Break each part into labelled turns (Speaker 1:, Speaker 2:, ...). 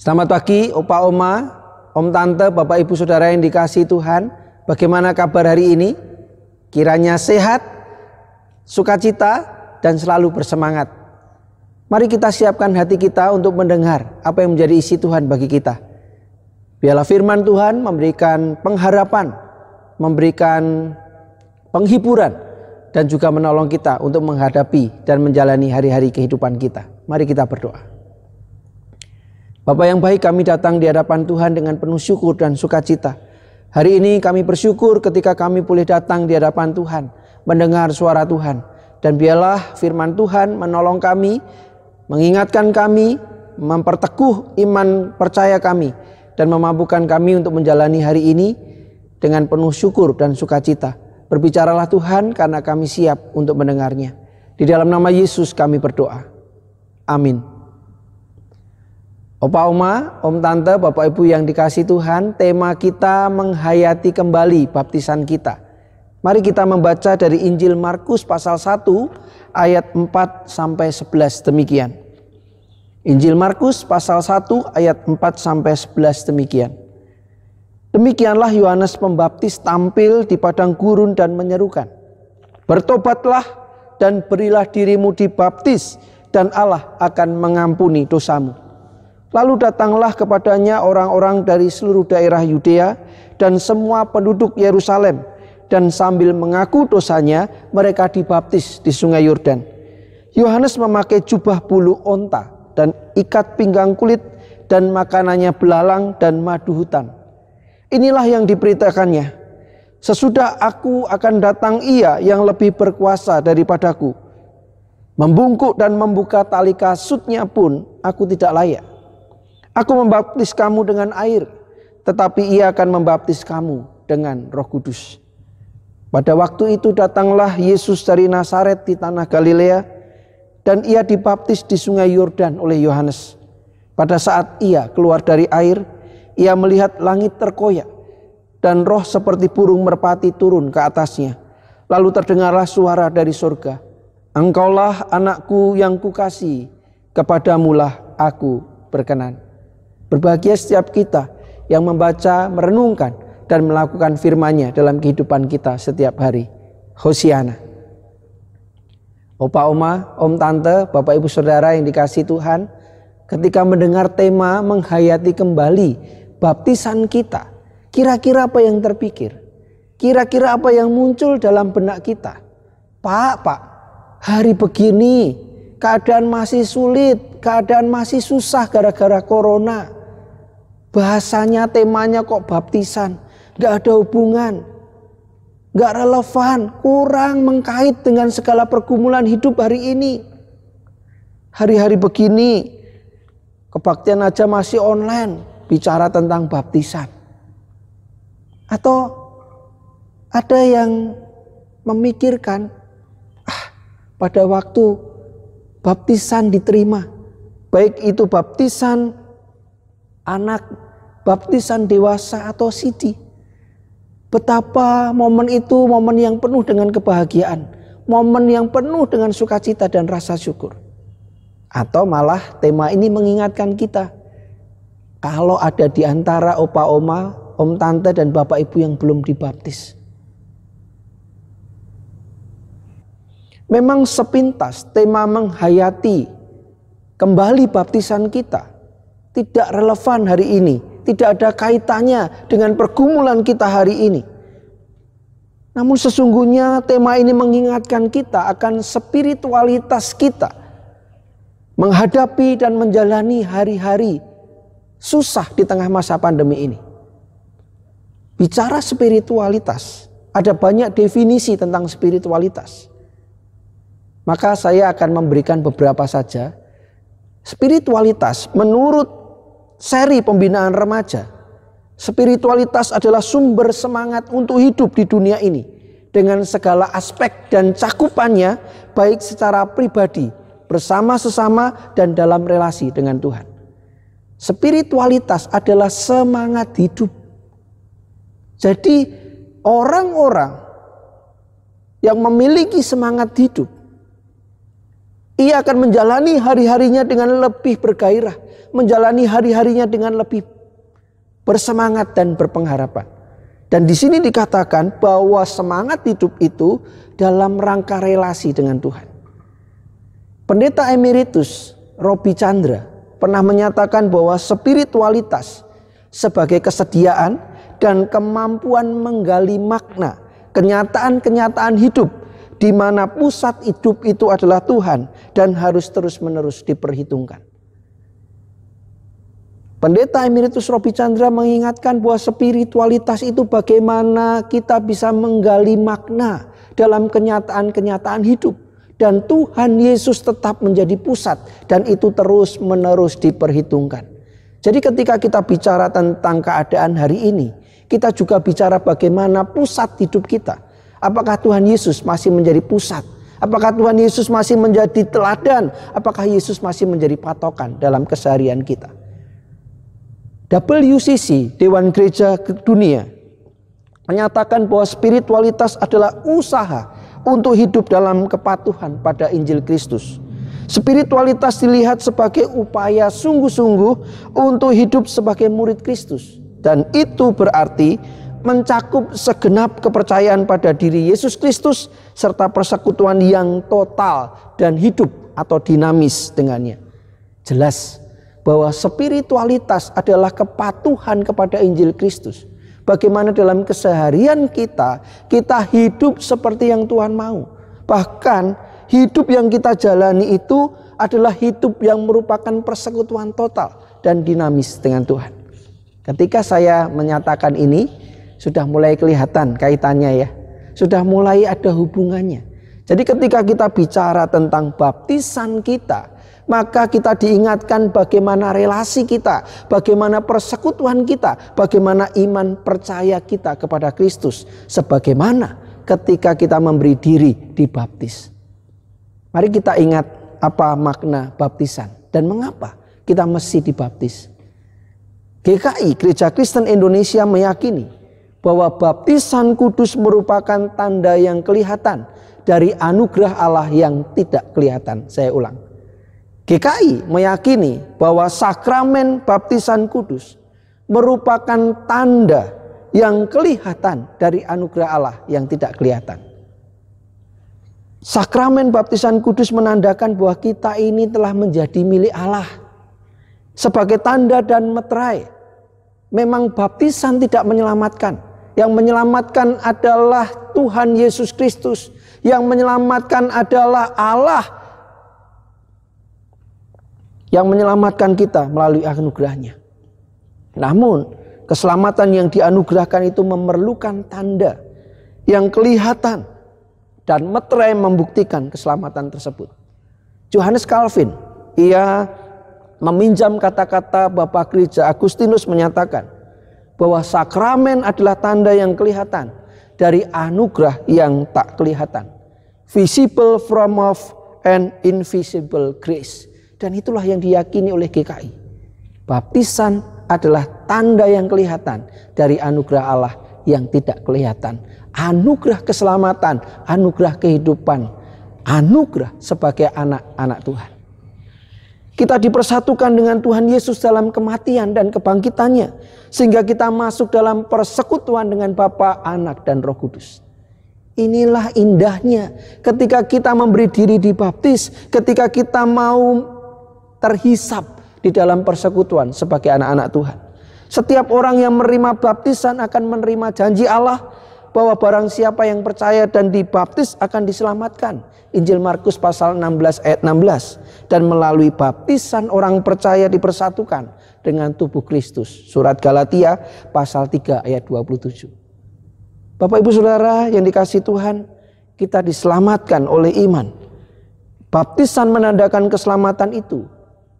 Speaker 1: Selamat pagi, opa oma, om tante, bapak ibu saudara yang dikasih Tuhan. Bagaimana kabar hari ini? Kiranya sehat, sukacita, dan selalu bersemangat. Mari kita siapkan hati kita untuk mendengar apa yang menjadi isi Tuhan bagi kita. Biarlah firman Tuhan memberikan pengharapan, memberikan penghiburan, dan juga menolong kita untuk menghadapi dan menjalani hari-hari kehidupan kita. Mari kita berdoa. Bapak yang baik kami datang di hadapan Tuhan dengan penuh syukur dan sukacita. Hari ini kami bersyukur ketika kami boleh datang di hadapan Tuhan, mendengar suara Tuhan. Dan biarlah firman Tuhan menolong kami, mengingatkan kami, memperteguh iman percaya kami, dan memampukan kami untuk menjalani hari ini dengan penuh syukur dan sukacita. Berbicaralah Tuhan karena kami siap untuk mendengarnya. Di dalam nama Yesus kami berdoa. Amin. Opa Oma, Om Tante, Bapak Ibu yang dikasih Tuhan, tema kita menghayati kembali baptisan kita. Mari kita membaca dari Injil Markus pasal 1 ayat 4 sampai 11 demikian. Injil Markus pasal 1 ayat 4 sampai 11 demikian. Demikianlah Yohanes Pembaptis tampil di padang gurun dan menyerukan, "Bertobatlah dan berilah dirimu dibaptis dan Allah akan mengampuni dosamu." Lalu datanglah kepadanya orang-orang dari seluruh daerah Yudea dan semua penduduk Yerusalem dan sambil mengaku dosanya mereka dibaptis di sungai Yordan. Yohanes memakai jubah bulu onta dan ikat pinggang kulit dan makanannya belalang dan madu hutan. Inilah yang diberitakannya. Sesudah aku akan datang ia yang lebih berkuasa daripadaku. Membungkuk dan membuka tali kasutnya pun aku tidak layak. Aku membaptis kamu dengan air, tetapi ia akan membaptis kamu dengan Roh Kudus. Pada waktu itu datanglah Yesus dari Nazaret di tanah Galilea dan ia dibaptis di sungai Yordan oleh Yohanes. Pada saat ia keluar dari air, ia melihat langit terkoyak dan roh seperti burung merpati turun ke atasnya. Lalu terdengarlah suara dari surga, "Engkaulah anakku yang Kukasih, kepadamulah aku berkenan." Berbahagia setiap kita yang membaca, merenungkan, dan melakukan firman-Nya dalam kehidupan kita setiap hari. Hosiana. Opa, oma, om, tante, bapak, ibu, saudara yang dikasih Tuhan, ketika mendengar tema menghayati kembali baptisan kita, kira-kira apa yang terpikir? Kira-kira apa yang muncul dalam benak kita? Pak, pak, hari begini, keadaan masih sulit, keadaan masih susah gara-gara corona Bahasanya, temanya kok baptisan. Gak ada hubungan. Gak relevan. Kurang mengkait dengan segala pergumulan hidup hari ini. Hari-hari begini, kebaktian aja masih online. Bicara tentang baptisan. Atau ada yang memikirkan, ah pada waktu baptisan diterima. Baik itu baptisan anak, baptisan dewasa atau siti, Betapa momen itu momen yang penuh dengan kebahagiaan, momen yang penuh dengan sukacita dan rasa syukur. Atau malah tema ini mengingatkan kita kalau ada di antara opa oma, om tante dan bapak ibu yang belum dibaptis. Memang sepintas tema menghayati kembali baptisan kita tidak relevan hari ini, tidak ada kaitannya dengan pergumulan kita hari ini. Namun sesungguhnya tema ini mengingatkan kita akan spiritualitas kita menghadapi dan menjalani hari-hari susah di tengah masa pandemi ini. Bicara spiritualitas, ada banyak definisi tentang spiritualitas. Maka saya akan memberikan beberapa saja. Spiritualitas menurut seri pembinaan remaja. Spiritualitas adalah sumber semangat untuk hidup di dunia ini dengan segala aspek dan cakupannya baik secara pribadi, bersama sesama dan dalam relasi dengan Tuhan. Spiritualitas adalah semangat hidup. Jadi orang-orang yang memiliki semangat hidup ia akan menjalani hari-harinya dengan lebih bergairah menjalani hari-harinya dengan lebih bersemangat dan berpengharapan. Dan di sini dikatakan bahwa semangat hidup itu dalam rangka relasi dengan Tuhan. Pendeta Emeritus Robi Chandra pernah menyatakan bahwa spiritualitas sebagai kesediaan dan kemampuan menggali makna kenyataan-kenyataan hidup di mana pusat hidup itu adalah Tuhan dan harus terus-menerus diperhitungkan. Pendeta Emeritus Robi Chandra mengingatkan bahwa spiritualitas itu bagaimana kita bisa menggali makna dalam kenyataan-kenyataan hidup. Dan Tuhan Yesus tetap menjadi pusat dan itu terus menerus diperhitungkan. Jadi ketika kita bicara tentang keadaan hari ini, kita juga bicara bagaimana pusat hidup kita. Apakah Tuhan Yesus masih menjadi pusat? Apakah Tuhan Yesus masih menjadi teladan? Apakah Yesus masih menjadi patokan dalam keseharian kita? WCC, Dewan Gereja Dunia, menyatakan bahwa spiritualitas adalah usaha untuk hidup dalam kepatuhan pada Injil Kristus. Spiritualitas dilihat sebagai upaya sungguh-sungguh untuk hidup sebagai murid Kristus. Dan itu berarti mencakup segenap kepercayaan pada diri Yesus Kristus serta persekutuan yang total dan hidup atau dinamis dengannya. Jelas bahwa spiritualitas adalah kepatuhan kepada Injil Kristus. Bagaimana dalam keseharian kita, kita hidup seperti yang Tuhan mau. Bahkan hidup yang kita jalani itu adalah hidup yang merupakan persekutuan total dan dinamis dengan Tuhan. Ketika saya menyatakan ini, sudah mulai kelihatan kaitannya ya. Sudah mulai ada hubungannya. Jadi ketika kita bicara tentang baptisan kita, maka kita diingatkan bagaimana relasi kita, bagaimana persekutuan kita, bagaimana iman percaya kita kepada Kristus, sebagaimana ketika kita memberi diri di baptis. Mari kita ingat apa makna baptisan dan mengapa kita mesti di baptis. GKI Gereja Kristen Indonesia meyakini bahwa baptisan kudus merupakan tanda yang kelihatan dari anugerah Allah yang tidak kelihatan. Saya ulang GKI meyakini bahwa sakramen baptisan kudus merupakan tanda yang kelihatan dari anugerah Allah yang tidak kelihatan. Sakramen baptisan kudus menandakan bahwa kita ini telah menjadi milik Allah. Sebagai tanda dan meterai. Memang baptisan tidak menyelamatkan. Yang menyelamatkan adalah Tuhan Yesus Kristus. Yang menyelamatkan adalah Allah yang menyelamatkan kita melalui anugerahnya. Namun, keselamatan yang dianugerahkan itu memerlukan tanda yang kelihatan dan meterai membuktikan keselamatan tersebut. Johannes Calvin, ia meminjam kata-kata Bapak Gereja Agustinus menyatakan bahwa sakramen adalah tanda yang kelihatan dari anugerah yang tak kelihatan. Visible from of an invisible grace. Dan itulah yang diyakini oleh GKI. Baptisan adalah tanda yang kelihatan dari anugerah Allah yang tidak kelihatan. Anugerah keselamatan, anugerah kehidupan, anugerah sebagai anak-anak Tuhan. Kita dipersatukan dengan Tuhan Yesus dalam kematian dan kebangkitannya. Sehingga kita masuk dalam persekutuan dengan Bapa, Anak, dan Roh Kudus. Inilah indahnya ketika kita memberi diri dibaptis, ketika kita mau terhisap di dalam persekutuan sebagai anak-anak Tuhan. Setiap orang yang menerima baptisan akan menerima janji Allah bahwa barang siapa yang percaya dan dibaptis akan diselamatkan. Injil Markus pasal 16 ayat 16 dan melalui baptisan orang percaya dipersatukan dengan tubuh Kristus. Surat Galatia pasal 3 ayat 27. Bapak Ibu Saudara yang dikasih Tuhan, kita diselamatkan oleh iman. Baptisan menandakan keselamatan itu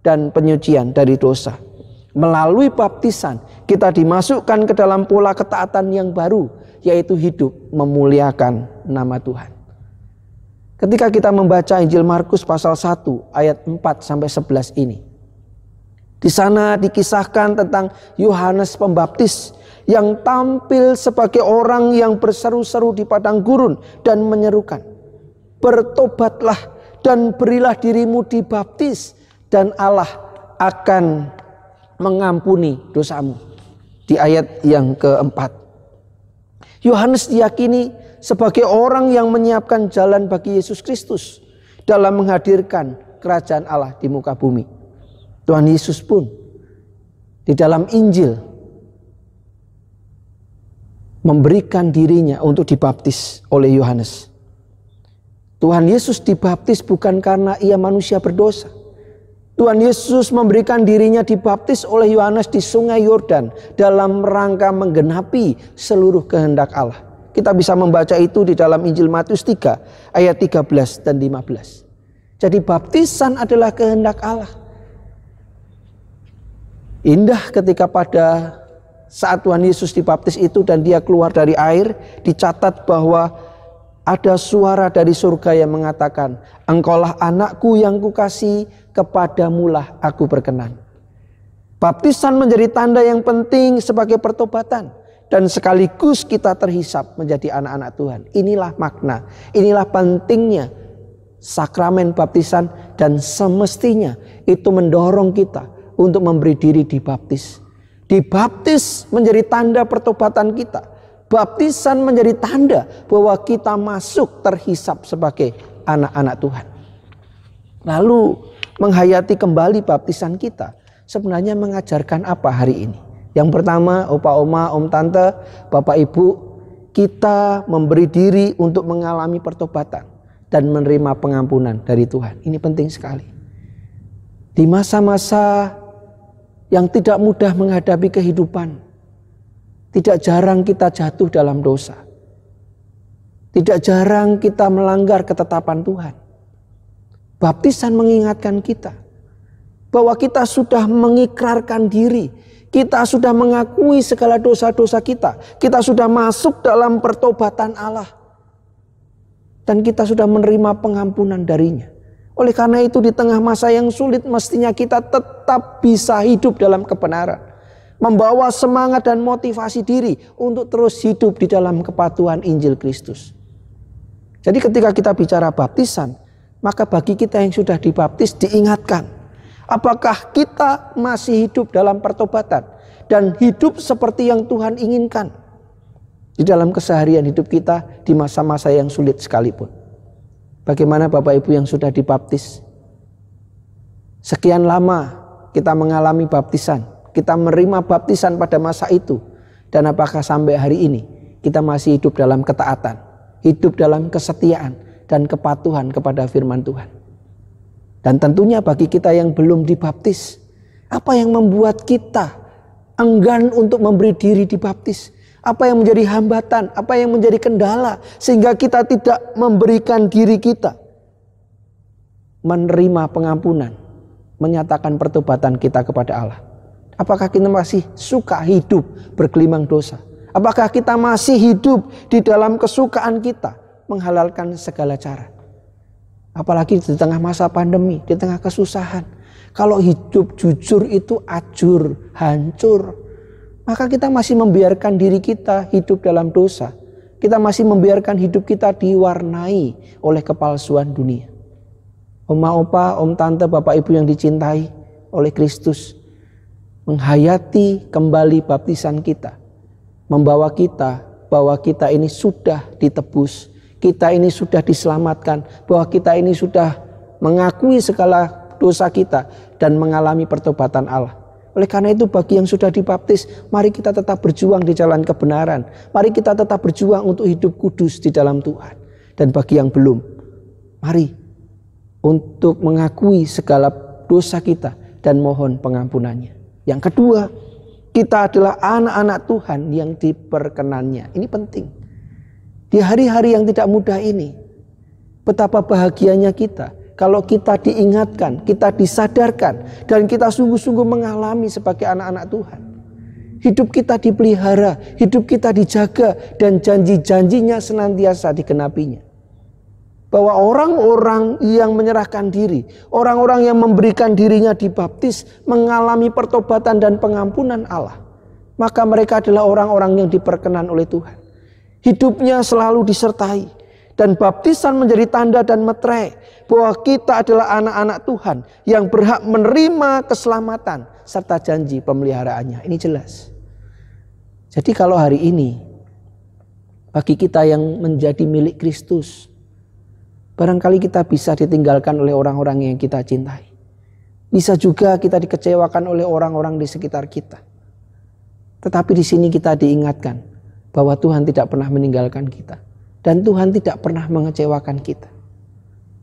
Speaker 1: dan penyucian dari dosa. Melalui baptisan kita dimasukkan ke dalam pola ketaatan yang baru yaitu hidup memuliakan nama Tuhan. Ketika kita membaca Injil Markus pasal 1 ayat 4 sampai 11 ini. Di sana dikisahkan tentang Yohanes Pembaptis yang tampil sebagai orang yang berseru-seru di padang gurun dan menyerukan, "Bertobatlah dan berilah dirimu dibaptis dan Allah akan mengampuni dosamu. Di ayat yang keempat. Yohanes diyakini sebagai orang yang menyiapkan jalan bagi Yesus Kristus dalam menghadirkan kerajaan Allah di muka bumi. Tuhan Yesus pun di dalam Injil memberikan dirinya untuk dibaptis oleh Yohanes. Tuhan Yesus dibaptis bukan karena ia manusia berdosa, Tuhan Yesus memberikan dirinya dibaptis oleh Yohanes di Sungai Yordan dalam rangka menggenapi seluruh kehendak Allah. Kita bisa membaca itu di dalam Injil Matius 3 ayat 13 dan 15. Jadi baptisan adalah kehendak Allah. Indah ketika pada saat Tuhan Yesus dibaptis itu dan dia keluar dari air dicatat bahwa ada suara dari surga yang mengatakan, "Engkaulah anakku yang kukasih, kepadamulah aku berkenan." Baptisan menjadi tanda yang penting sebagai pertobatan dan sekaligus kita terhisap menjadi anak-anak Tuhan. Inilah makna, inilah pentingnya sakramen baptisan dan semestinya itu mendorong kita untuk memberi diri dibaptis. Dibaptis menjadi tanda pertobatan kita Baptisan menjadi tanda bahwa kita masuk terhisap sebagai anak-anak Tuhan. Lalu menghayati kembali baptisan kita sebenarnya mengajarkan apa hari ini? Yang pertama, opa oma, om tante, bapak ibu, kita memberi diri untuk mengalami pertobatan dan menerima pengampunan dari Tuhan. Ini penting sekali. Di masa-masa yang tidak mudah menghadapi kehidupan, tidak jarang kita jatuh dalam dosa. Tidak jarang kita melanggar ketetapan Tuhan. Baptisan mengingatkan kita bahwa kita sudah mengikrarkan diri, kita sudah mengakui segala dosa-dosa kita, kita sudah masuk dalam pertobatan Allah, dan kita sudah menerima pengampunan darinya. Oleh karena itu, di tengah masa yang sulit, mestinya kita tetap bisa hidup dalam kebenaran membawa semangat dan motivasi diri untuk terus hidup di dalam kepatuhan Injil Kristus. Jadi ketika kita bicara baptisan, maka bagi kita yang sudah dibaptis diingatkan, apakah kita masih hidup dalam pertobatan dan hidup seperti yang Tuhan inginkan di dalam keseharian hidup kita di masa-masa yang sulit sekalipun. Bagaimana Bapak Ibu yang sudah dibaptis? Sekian lama kita mengalami baptisan, kita menerima baptisan pada masa itu dan apakah sampai hari ini kita masih hidup dalam ketaatan, hidup dalam kesetiaan dan kepatuhan kepada firman Tuhan. Dan tentunya bagi kita yang belum dibaptis, apa yang membuat kita enggan untuk memberi diri dibaptis? Apa yang menjadi hambatan, apa yang menjadi kendala sehingga kita tidak memberikan diri kita menerima pengampunan, menyatakan pertobatan kita kepada Allah. Apakah kita masih suka hidup berkelimang dosa? Apakah kita masih hidup di dalam kesukaan kita menghalalkan segala cara? Apalagi di tengah masa pandemi, di tengah kesusahan. Kalau hidup jujur itu ajur, hancur. Maka kita masih membiarkan diri kita hidup dalam dosa. Kita masih membiarkan hidup kita diwarnai oleh kepalsuan dunia. Oma, opa, om, tante, bapak, ibu yang dicintai oleh Kristus menghayati kembali baptisan kita, membawa kita bahwa kita ini sudah ditebus, kita ini sudah diselamatkan, bahwa kita ini sudah mengakui segala dosa kita dan mengalami pertobatan Allah. Oleh karena itu bagi yang sudah dibaptis, mari kita tetap berjuang di jalan kebenaran. Mari kita tetap berjuang untuk hidup kudus di dalam Tuhan. Dan bagi yang belum, mari untuk mengakui segala dosa kita dan mohon pengampunannya. Yang kedua, kita adalah anak-anak Tuhan yang diperkenannya. Ini penting. Di hari-hari yang tidak mudah ini, betapa bahagianya kita kalau kita diingatkan, kita disadarkan, dan kita sungguh-sungguh mengalami sebagai anak-anak Tuhan. Hidup kita dipelihara, hidup kita dijaga, dan janji-janjinya senantiasa dikenapinya bahwa orang-orang yang menyerahkan diri, orang-orang yang memberikan dirinya dibaptis mengalami pertobatan dan pengampunan Allah. Maka mereka adalah orang-orang yang diperkenan oleh Tuhan. Hidupnya selalu disertai dan baptisan menjadi tanda dan metrai bahwa kita adalah anak-anak Tuhan yang berhak menerima keselamatan serta janji pemeliharaannya. Ini jelas. Jadi kalau hari ini bagi kita yang menjadi milik Kristus, Barangkali kita bisa ditinggalkan oleh orang-orang yang kita cintai. Bisa juga kita dikecewakan oleh orang-orang di sekitar kita. Tetapi di sini kita diingatkan bahwa Tuhan tidak pernah meninggalkan kita. Dan Tuhan tidak pernah mengecewakan kita.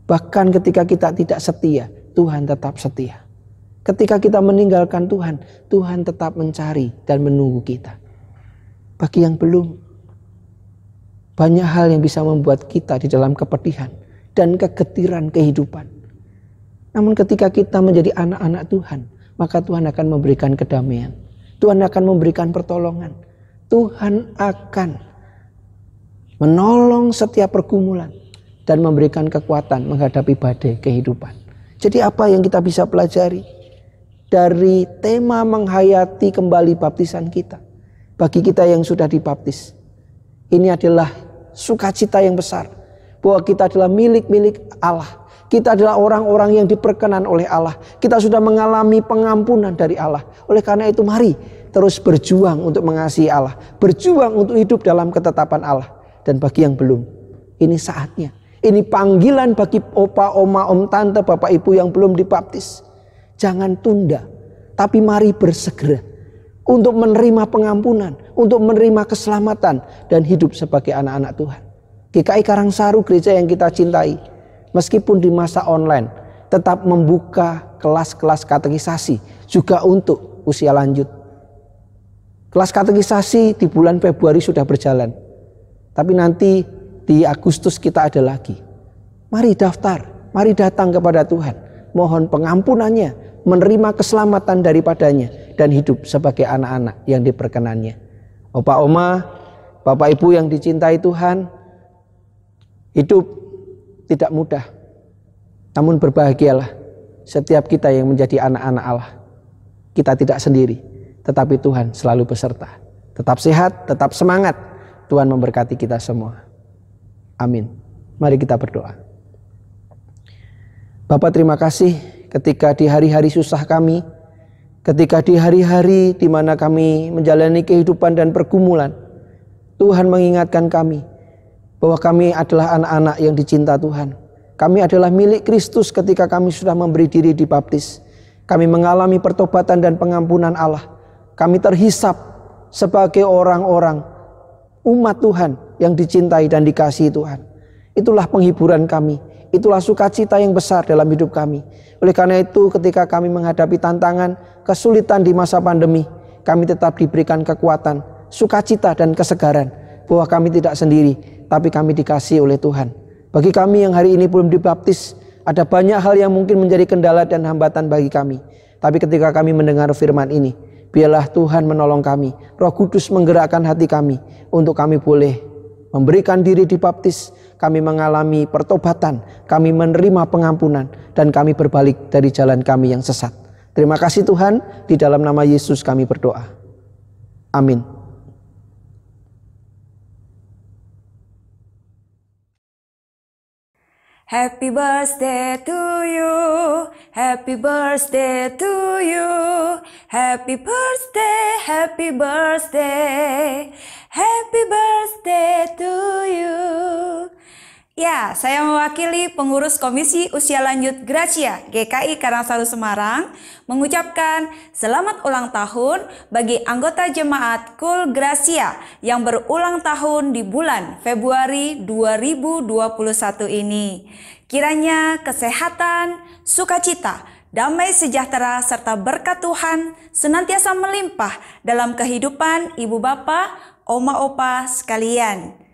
Speaker 1: Bahkan ketika kita tidak setia, Tuhan tetap setia. Ketika kita meninggalkan Tuhan, Tuhan tetap mencari dan menunggu kita. Bagi yang belum, banyak hal yang bisa membuat kita di dalam kepedihan dan kegetiran kehidupan. Namun ketika kita menjadi anak-anak Tuhan, maka Tuhan akan memberikan kedamaian. Tuhan akan memberikan pertolongan. Tuhan akan menolong setiap pergumulan dan memberikan kekuatan menghadapi badai kehidupan. Jadi apa yang kita bisa pelajari dari tema menghayati kembali baptisan kita? Bagi kita yang sudah dibaptis, ini adalah sukacita yang besar bahwa kita adalah milik-milik Allah. Kita adalah orang-orang yang diperkenan oleh Allah. Kita sudah mengalami pengampunan dari Allah. Oleh karena itu mari terus berjuang untuk mengasihi Allah, berjuang untuk hidup dalam ketetapan Allah. Dan bagi yang belum, ini saatnya. Ini panggilan bagi opa, oma, om, tante, bapak, ibu yang belum dibaptis. Jangan tunda, tapi mari bersegera untuk menerima pengampunan, untuk menerima keselamatan dan hidup sebagai anak-anak Tuhan. GKI Karangsaru gereja yang kita cintai meskipun di masa online tetap membuka kelas-kelas kategorisasi juga untuk usia lanjut. Kelas kategorisasi di bulan Februari sudah berjalan. Tapi nanti di Agustus kita ada lagi. Mari daftar, mari datang kepada Tuhan. Mohon pengampunannya, menerima keselamatan daripadanya dan hidup sebagai anak-anak yang diperkenannya. Opa Oma, Bapak Ibu yang dicintai Tuhan, Hidup tidak mudah. Namun berbahagialah setiap kita yang menjadi anak-anak Allah. Kita tidak sendiri, tetapi Tuhan selalu beserta. Tetap sehat, tetap semangat. Tuhan memberkati kita semua. Amin. Mari kita berdoa. Bapak terima kasih ketika di hari-hari susah kami, ketika di hari-hari di mana kami menjalani kehidupan dan pergumulan, Tuhan mengingatkan kami bahwa kami adalah anak-anak yang dicinta Tuhan. Kami adalah milik Kristus ketika kami sudah memberi diri di baptis. Kami mengalami pertobatan dan pengampunan Allah. Kami terhisap sebagai orang-orang umat Tuhan yang dicintai dan dikasihi Tuhan. Itulah penghiburan kami. Itulah sukacita yang besar dalam hidup kami. Oleh karena itu, ketika kami menghadapi tantangan, kesulitan di masa pandemi, kami tetap diberikan kekuatan, sukacita, dan kesegaran bahwa kami tidak sendiri, tapi kami dikasih oleh Tuhan. Bagi kami yang hari ini belum dibaptis, ada banyak hal yang mungkin menjadi kendala dan hambatan bagi kami. Tapi ketika kami mendengar firman ini, biarlah Tuhan menolong kami. Roh Kudus menggerakkan hati kami untuk kami boleh memberikan diri dibaptis, kami mengalami pertobatan, kami menerima pengampunan, dan kami berbalik dari jalan kami yang sesat. Terima kasih Tuhan, di dalam nama Yesus kami berdoa. Amin.
Speaker 2: Happy birthday to you, happy birthday to you, happy birthday, happy birthday, happy birthday to you. Ya, saya mewakili pengurus Komisi Usia Lanjut Gracia GKI Karangsaru Semarang mengucapkan selamat ulang tahun bagi anggota jemaat Kul Gracia yang berulang tahun di bulan Februari 2021 ini. Kiranya kesehatan, sukacita, damai sejahtera serta berkat Tuhan senantiasa melimpah dalam kehidupan ibu bapa, oma opa sekalian.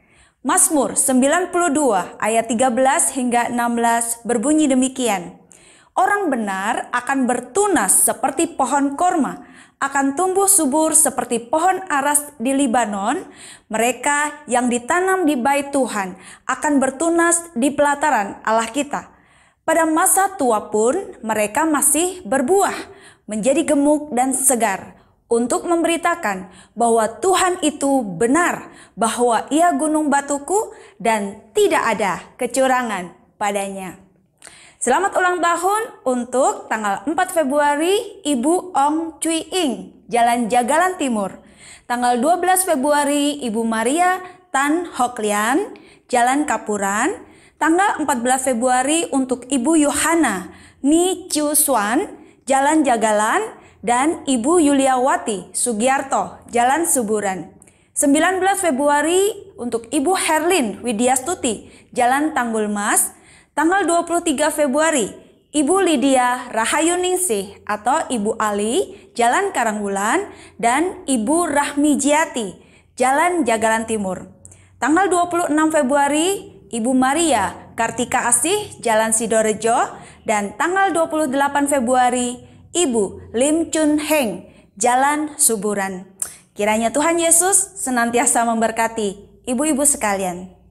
Speaker 2: Mazmur 92 ayat 13 hingga 16 berbunyi demikian. Orang benar akan bertunas seperti pohon korma, akan tumbuh subur seperti pohon aras di Libanon. Mereka yang ditanam di bait Tuhan akan bertunas di pelataran Allah kita. Pada masa tua pun mereka masih berbuah, menjadi gemuk dan segar untuk memberitakan bahwa Tuhan itu benar, bahwa Ia gunung batuku dan tidak ada kecurangan padanya. Selamat ulang tahun untuk tanggal 4 Februari Ibu Ong Cui Ing, Jalan Jagalan Timur. Tanggal 12 Februari Ibu Maria Tan Hoklian, Lian, Jalan Kapuran. Tanggal 14 Februari untuk Ibu Yohana Ni Chiu Suan, Jalan Jagalan dan Ibu Yuliawati Sugiarto, Jalan Suburan. 19 Februari untuk Ibu Herlin Widiastuti, Jalan Tanggul Mas. Tanggal 23 Februari, Ibu Lydia Rahayuningsih atau Ibu Ali, Jalan Karangbulan, dan Ibu Rahmi Jiati, Jalan Jagalan Timur. Tanggal 26 Februari, Ibu Maria Kartika Asih, Jalan Sidorejo, dan tanggal 28 Februari, Ibu Lim Chun Heng, Jalan Suburan. Kiranya Tuhan Yesus senantiasa memberkati ibu-ibu sekalian.